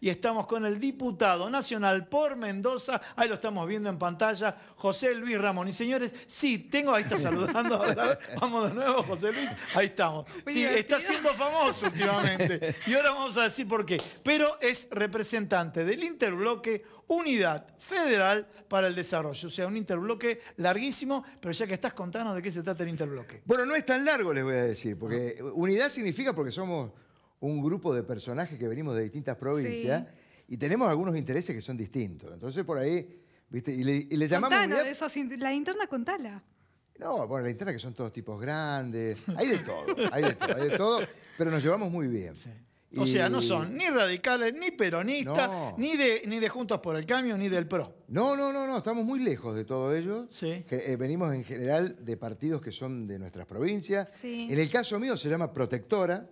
y estamos con el diputado nacional por Mendoza, ahí lo estamos viendo en pantalla, José Luis Ramón. Y señores, sí, tengo, ahí está saludando, vamos de nuevo, José Luis, ahí estamos. Sí, está siendo famoso últimamente. Y ahora vamos a decir por qué. Pero es representante del interbloque Unidad Federal para el Desarrollo. O sea, un interbloque larguísimo, pero ya que estás contando de qué se trata el interbloque. Bueno, no es tan largo, les voy a decir, porque ah. unidad significa porque somos un grupo de personajes que venimos de distintas provincias y tenemos algunos intereses que son distintos. Entonces por ahí, ¿viste? Y le, llamamos... la interna contala. No, bueno, la interna que son todos tipos grandes, hay de todo, hay de todo, pero nos llevamos muy bien. O sea, no son ni radicales, ni peronistas, ni, de, ni de Juntos por el Cambio, ni del PRO. No, no, no, no, estamos muy lejos de todo ello. Eh, venimos en general de partidos que son de nuestras provincias. En el caso mío se llama Protectora,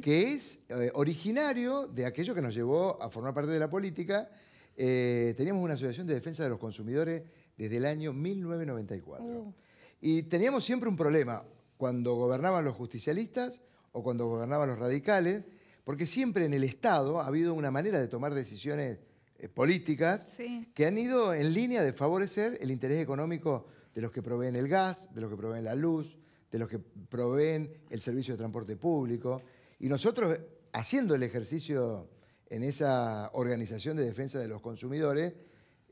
que es eh, originario de aquello que nos llevó a formar parte de la política. Eh, teníamos una asociación de defensa de los consumidores desde el año 1994. Y teníamos siempre un problema cuando gobernaban los justicialistas o cuando gobernaban los radicales, porque siempre en el Estado ha habido una manera de tomar decisiones eh, políticas que han ido en línea de favorecer el interés económico de los que proveen el gas, de los que proveen la luz, de los que proveen el servicio de transporte público. Y nosotros, haciendo el ejercicio en esa organización de defensa de los consumidores,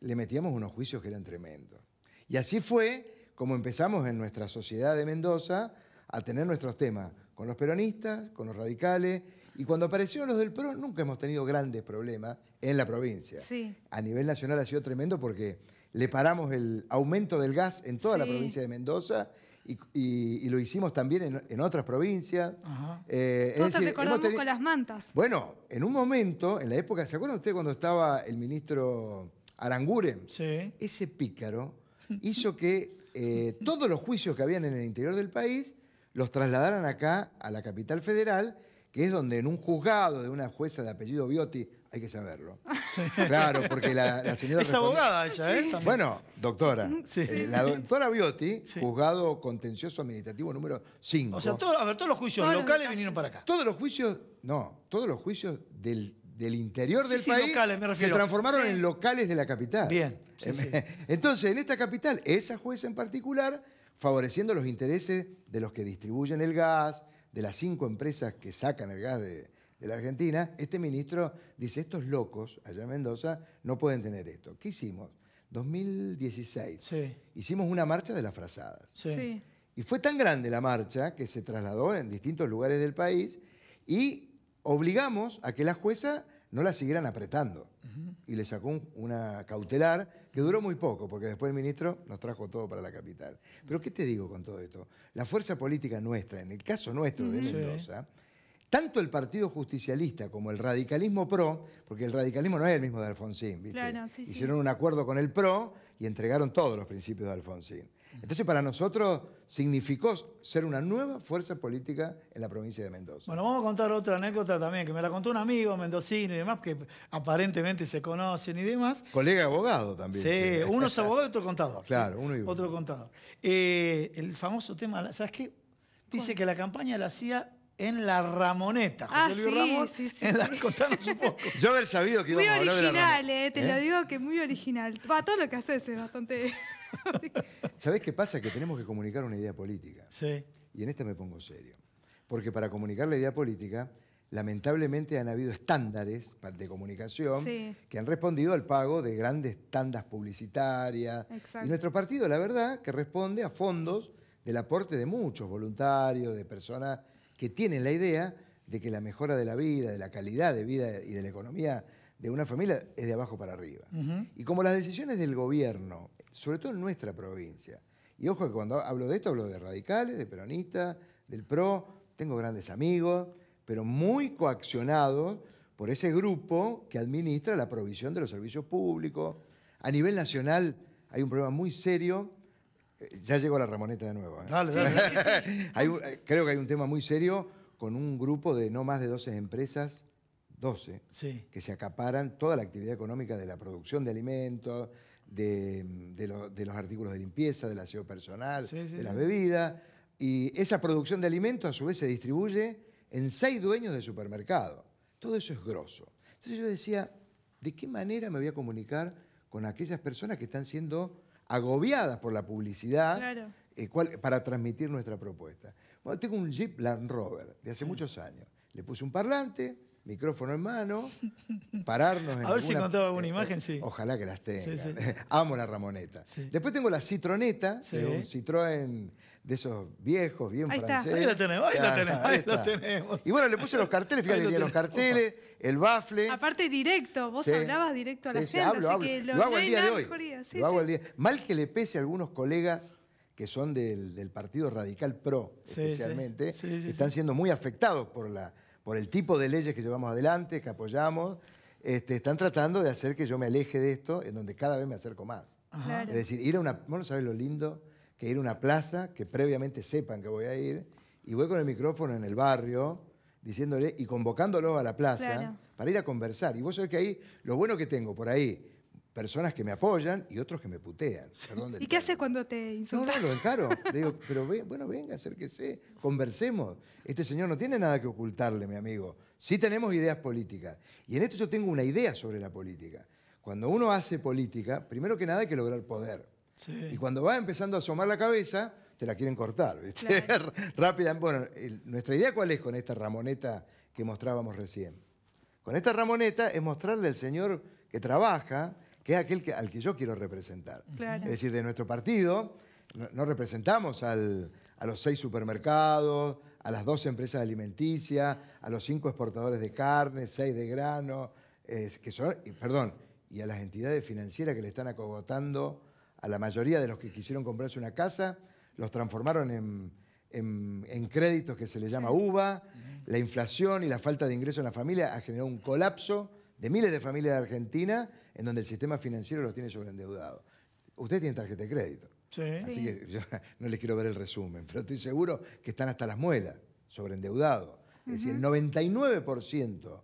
le metíamos unos juicios que eran tremendos. Y así fue como empezamos en nuestra sociedad de Mendoza a tener nuestros temas con los peronistas, con los radicales, y cuando aparecieron los del PRO nunca hemos tenido grandes problemas en la provincia. Sí. A nivel nacional ha sido tremendo porque le paramos el aumento del gas en toda la provincia de Mendoza y, lo hicimos también en, otras provincias. Nosotros eh, te recordamos con las mantas. Bueno, en un momento, en la época, ¿se acuerda usted cuando estaba el ministro Aranguren? Sí. Ese pícaro hizo que eh, todos los juicios que habían en el interior del país los trasladaran acá a la capital federal, que es donde en un juzgado de una jueza de apellido Bioti, hay que saberlo. Claro, porque la, señora... Es abogada ella, ¿eh? Bueno, doctora. Eh, la doctora Biotti, juzgado contencioso administrativo número 5. O sea, a ver, todos los juicios locales vinieron para acá. Todos los juicios, no, todos los juicios del, interior del país se transformaron en locales de la capital. Bien. Entonces, en esta capital, esa jueza en particular, favoreciendo los intereses de los que distribuyen el gas, de las cinco empresas que sacan el gas de, de la Argentina, este ministro dice, estos locos allá en Mendoza no pueden tener esto. ¿Qué hicimos? 2016. Hicimos una marcha de las frazadas. Y fue tan grande la marcha que se trasladó en distintos lugares del país y obligamos a que la jueza no la siguieran apretando. Y le sacó una cautelar que duró muy poco, porque después el ministro nos trajo todo para la capital. Pero ¿qué te digo con todo esto? La fuerza política nuestra, en el caso nuestro de Mendoza, tanto el Partido Justicialista como el radicalismo PRO, porque el radicalismo no es el mismo de Alfonsín, ¿viste? Hicieron un acuerdo con el PRO y entregaron todos los principios de Alfonsín. Entonces, para nosotros significó ser una nueva fuerza política en la provincia de Mendoza. Bueno, vamos a contar otra anécdota también, que me la contó un amigo mendocino y demás, que aparentemente se conocen y demás. Colega abogado también. Sí, uno abogado y otro contador. Claro, uno y uno. Otro contador. Eh, el famoso tema, ¿sabes qué? Dice que la campaña la hacía en la Ramoneta. José ah, Luis sí, Ramos, sí, sí, poco. Yo haber sabido que íbamos a hablar de la Muy original, eh, te lo ¿eh? digo que muy original. Para todo lo que haces es bastante... ¿Sabés qué pasa? Que tenemos que comunicar una idea política. Sí. Y en esta me pongo serio. Porque para comunicar la idea política, lamentablemente han habido estándares de comunicación que han respondido al pago de grandes tandas publicitarias. Exacto. Y nuestro partido, la verdad, que responde a fondos del aporte de muchos voluntarios, de personas que tienen la idea de que la mejora de la vida, de la calidad de vida y de la economía de una familia es de abajo para arriba. Y como las decisiones del gobierno, sobre todo en nuestra provincia, y ojo que cuando hablo de esto hablo de radicales, de peronistas, del PRO, tengo grandes amigos, pero muy coaccionados por ese grupo que administra la provisión de los servicios públicos. A nivel nacional hay un problema muy serio ya llegó la Ramoneta de nuevo. Dale, creo que hay un tema muy serio con un grupo de no más de 12 empresas, 12, que se acaparan toda la actividad económica de la producción de alimentos, de, los artículos de limpieza, del aseo personal, de las bebidas. Y esa producción de alimentos a su vez se distribuye en seis dueños de supermercado. Todo eso es grosso. Entonces yo decía, ¿de qué manera me voy a comunicar con aquellas personas que están siendo agobiadas por la publicidad eh, para transmitir nuestra propuesta. Bueno, tengo un Jeep Land Rover de hace ah. muchos años. Le puse un parlante, micrófono en mano, pararnos en A ver si encontraba alguna eh, imagen, eh, sí. Ojalá que las tenga. Amo la ramoneta. Después tengo la citroneta, un Citroën de esos viejos, bien ahí Está. Ahí la tenemos, ahí, la tenemos, ahí, tenemos. Y bueno, le puse los carteles, fíjate, lo los carteles, el bafle. Aparte directo, vos hablabas directo a la gente, hablo, así que lo, lo hago el día de hoy. Mal que le pese a algunos colegas que son del, del Partido Radical Pro, especialmente, están siendo muy afectados por la por el tipo de leyes que llevamos adelante, que apoyamos, este, están tratando de hacer que yo me aleje de esto, en donde cada vez me acerco más. Es decir, ir a una, vos no sabés lo lindo, que ir a una plaza, que previamente sepan que voy a ir, y voy con el micrófono en el barrio, diciéndole y convocándolo a la plaza para ir a conversar. Y vos sabés que ahí, lo bueno que tengo por ahí, personas que me apoyan y otros que me putean. ¿Y qué haces cuando te insultan? No, lo encaro. Le digo, pero bueno, venga, acérquese, conversemos. Este señor no tiene nada que ocultarle, mi amigo. Sí tenemos ideas políticas. Y en esto yo tengo una idea sobre la política. Cuando uno hace política, primero que nada hay que lograr poder. Y cuando va empezando a asomar la cabeza, te la quieren cortar, ¿viste? Rápida. Bueno, nuestra idea cuál es con esta ramoneta que mostrábamos recién. Con esta ramoneta es mostrarle al señor que trabaja, que es aquel al que yo quiero representar. Es decir, de nuestro partido no, representamos a los seis supermercados, a las dos empresas alimenticias, a los cinco exportadores de carne, seis de grano, perdón, y a las entidades financieras que le están acogotando a la mayoría de los que quisieron comprarse una casa, los transformaron en, créditos que se les llama UVA, la inflación y la falta de ingreso en la familia ha generado un colapso de miles de familias de Argentina en donde el sistema financiero los tiene sobreendeudados. Usted tiene tarjeta de crédito. Así que yo no les quiero ver el resumen, pero estoy seguro que están hasta las muelas, sobreendeudados. Es decir, el 99%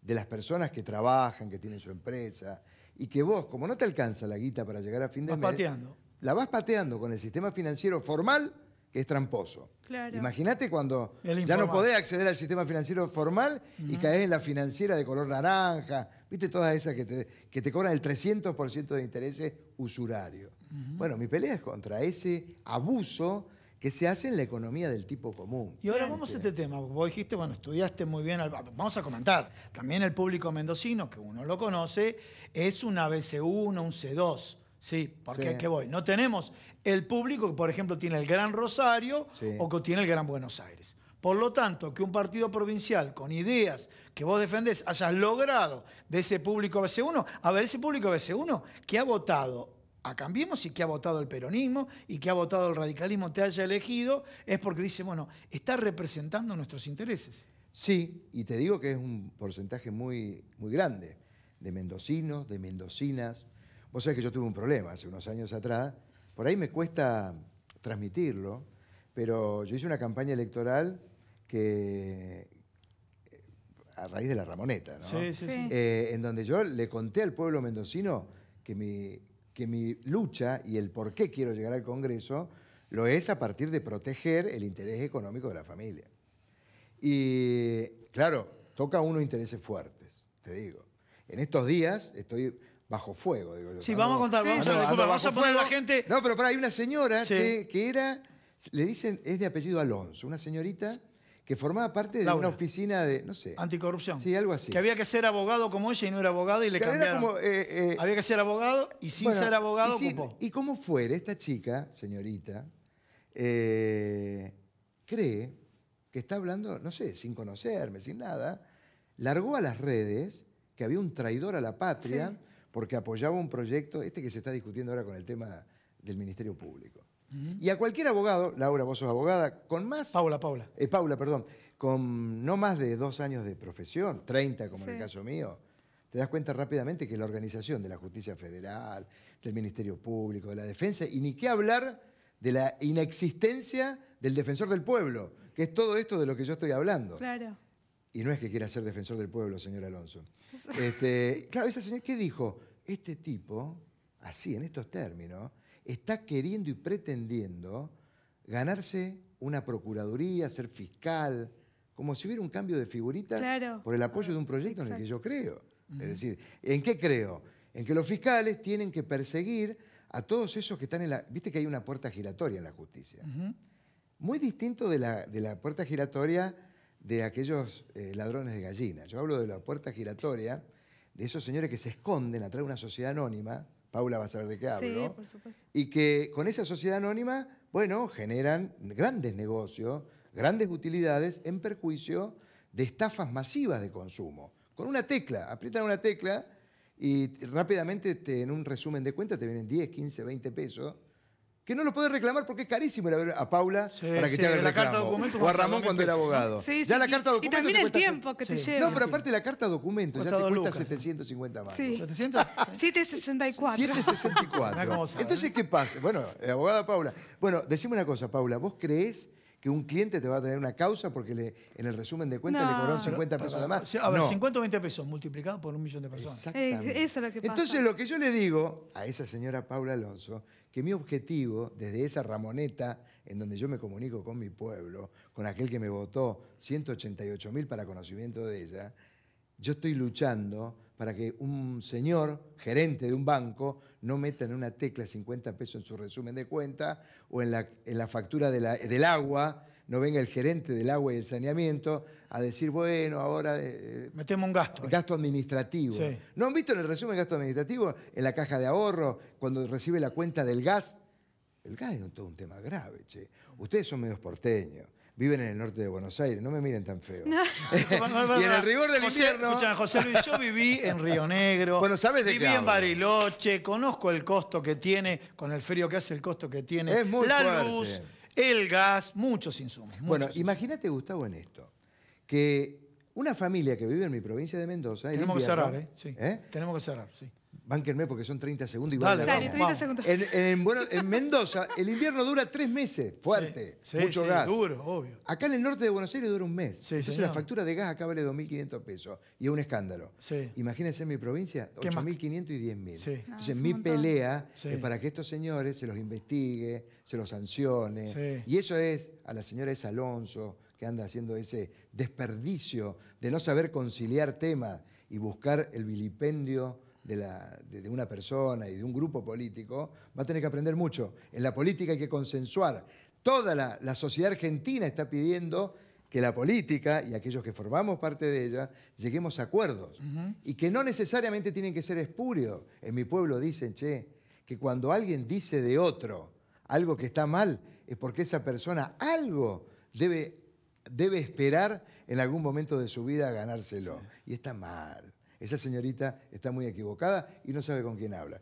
de las personas que trabajan, que tienen su empresa, y que vos, como no te alcanza la guita para llegar a fin de mes, pateando. la vas pateando con el sistema financiero formal que es tramposo. Imagínate cuando ya no podés acceder al sistema financiero formal y caes en la financiera de color naranja, viste todas esas que te, que te cobran el 300% de intereses usurario. Bueno, mi pelea es contra ese abuso que se hace en la economía del tipo común. Y ahora vamos a este tema. Vos dijiste, bueno, estudiaste muy bien. Vamos a comentar. También el público mendocino, que uno lo conoce, es una bc 1 un C2. Sí, porque sí. que voy. No tenemos el público que, por ejemplo, tiene el Gran Rosario o que tiene el Gran Buenos Aires. Por lo tanto, que un partido provincial con ideas que vos defendés hayas logrado de ese público BC1, a ver, ese público BC1 que ha votado a Cambiemos y que ha votado el peronismo y que ha votado el radicalismo te haya elegido, es porque dice, bueno, está representando nuestros intereses. Sí, y te digo que es un porcentaje muy, muy grande de mendocinos, de mendocinas, Vos sabés que yo tuve un problema hace unos años atrás, por ahí me cuesta transmitirlo, pero yo hice una campaña electoral que eh, a raíz de la Ramoneta, ¿no? Sí, sí, eh, en donde yo le conté al pueblo mendocino que mi, que mi lucha y el por qué quiero llegar al Congreso lo es a partir de proteger el interés económico de la familia. Y claro, toca uno intereses fuertes, te digo. En estos días estoy bajo fuego, digo yo. Sí, vamos a contar, vamos, a ah, ah, poner la gente. No, pero para hay una señora que era, le dicen, es de apellido Alonso, una señorita que formaba parte de una oficina de, no sé. Anticorrupción. Sí, algo así. Que había que ser abogado como ella y no era abogado y le cambiaron. Eh, eh, había que ser abogado y sin ser abogado y, y cómo fuera esta chica, señorita, eh, cree que está hablando, no sé, sin conocerme, sin nada, largó a las redes que había un traidor a la patria porque apoyaba un proyecto, este que se está discutiendo ahora con el tema del Ministerio Público. Y a cualquier abogado, Laura, vos sos abogada, con más... Paula, Paula. Eh, Paula, perdón. Con no más de dos años de profesión, 30 como en el caso mío, te das cuenta rápidamente que la organización de la justicia federal, del Ministerio Público, de la defensa, y ni qué hablar de la inexistencia del defensor del pueblo, que es todo esto de lo que yo estoy hablando. Claro. Y no es que quiera ser defensor del pueblo, señor Alonso. Este, claro, esa señora, ¿qué dijo? este tipo, así en estos términos, está queriendo y pretendiendo ganarse una procuraduría, ser fiscal, como si hubiera un cambio de figurita por el apoyo de un proyecto en el que yo creo. Es decir, ¿en qué creo? En que los fiscales tienen que perseguir a todos esos que están en la... Viste que hay una puerta giratoria en la justicia. Muy distinto de la, de la, puerta giratoria de aquellos eh, ladrones de gallinas. Yo hablo de la puerta giratoria de esos señores que se esconden atrás de una sociedad anónima, Paula va a saber de qué hablo, y que con esa sociedad anónima, bueno, generan grandes negocios, grandes utilidades en perjuicio de estafas masivas de consumo. Con una tecla, aprietan una tecla y rápidamente te, en un resumen de cuenta te vienen 10, 15, 20 pesos que no lo puedes reclamar porque es carísimo el a ver a Paula para que te haga el reclamo. o a Ramón cuando era abogado. ya la carta documento. Y también el tiempo que te lleva. No, pero aparte la carta documento ya te cuesta 750 más. Sí. 764. 764. ¿eh? Entonces, ¿qué pasa? Bueno, eh, abogada Paula. Bueno, decime una cosa, Paula. ¿Vos crees un cliente te va a tener una causa porque le, en el resumen de cuentas le cobraron 50 pesos de más. A ver, 50 o 20 pesos multiplicado por un millón de personas. Exactamente. Eh, Entonces, lo que yo le digo a esa señora Paula Alonso, que mi objetivo, desde esa ramoneta en donde yo me comunico con mi pueblo, con aquel que me votó 188 mil para conocimiento de ella, yo estoy luchando para que un señor, gerente de un banco, no metan una tecla 50 pesos en su resumen de cuenta o en la, en la factura del agua, no venga el gerente del agua y el saneamiento a decir, bueno, ahora... Eh, eh, Metemos un gasto. Gasto administrativo. ¿No han visto en el resumen gasto administrativo? En la caja de ahorro, cuando recibe la cuenta del gas. El gas es un, todo un tema grave, che. Ustedes son medios porteños viven en el norte de Buenos Aires, no me miren tan feo. y en el rigor del invierno... Escucha, José Luis, yo viví en Río Negro, bueno, ¿sabes viví en Bariloche, conozco el costo que tiene, con el frío que hace, el costo que tiene, es muy la luz, el gas, muchos insumos. bueno, imagínate, Gustavo, en esto, que una familia que vive en mi provincia de Mendoza... Tenemos que cerrar, ¿eh? ¿eh? Tenemos que cerrar, sí. Bánquenme porque son 30 segundos y 30 En, Mendoza el invierno dura tres meses, fuerte, mucho gas. duro, obvio. Acá en el norte de Buenos Aires dura un mes. Entonces la factura de gas acá vale 2.500 pesos y es un escándalo. Imagínense en mi provincia, 8.500 y 10.000. Entonces ah, mi pelea es para que estos señores se los investigue, se los sancione. Y eso es a la señora es Alonso, que anda haciendo ese desperdicio de no saber conciliar temas y buscar el vilipendio de, una persona y de un grupo político, va a tener que aprender mucho. En la política hay que consensuar. Toda la, sociedad argentina está pidiendo que la política y aquellos que formamos parte de ella lleguemos a acuerdos y que no necesariamente tienen que ser espurios. En mi pueblo dicen, che, que cuando alguien dice de otro algo que está mal, es porque esa persona algo debe, debe esperar en algún momento de su vida ganárselo. Y está mal. Esa señorita está muy equivocada y no sabe con quién habla.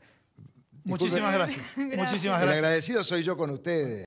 Muchísimas gracias. Muchísimas gracias. agradecido soy yo con ustedes.